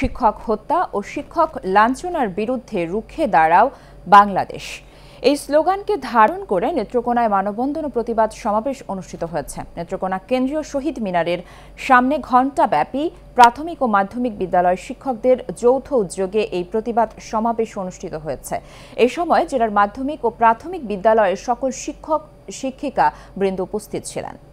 শিক্ষক হত্যা ও শিক্ষক লাঞ্ছনার বিরুদ্ধে রুখে দাঁড়াও বাংলাদেশ এই স্লোগানকে ধারণ করে নেত্রকোনায় মানববন্ধন ও প্রতিবাদ সমাবেশ অনুষ্ঠিত হয়েছে নেত্রকোনা কেন্দ্রীয় শহীদ মিনারের সামনে ঘণ্টাব্যাপী প্রাথমিক ও মাধ্যমিক বিদ্যালয় শিক্ষকদের যৌথ উদ্যোগে এই প্রতিবাদ সমাবেশ অনুষ্ঠিত হয়েছে এ সময় জেলার মাধ্যমিক ও প্রাথমিক বিদ্যালয়ের সকল শিক্ষক শিক্ষিকা বৃন্দ উপস্থিত ছিলেন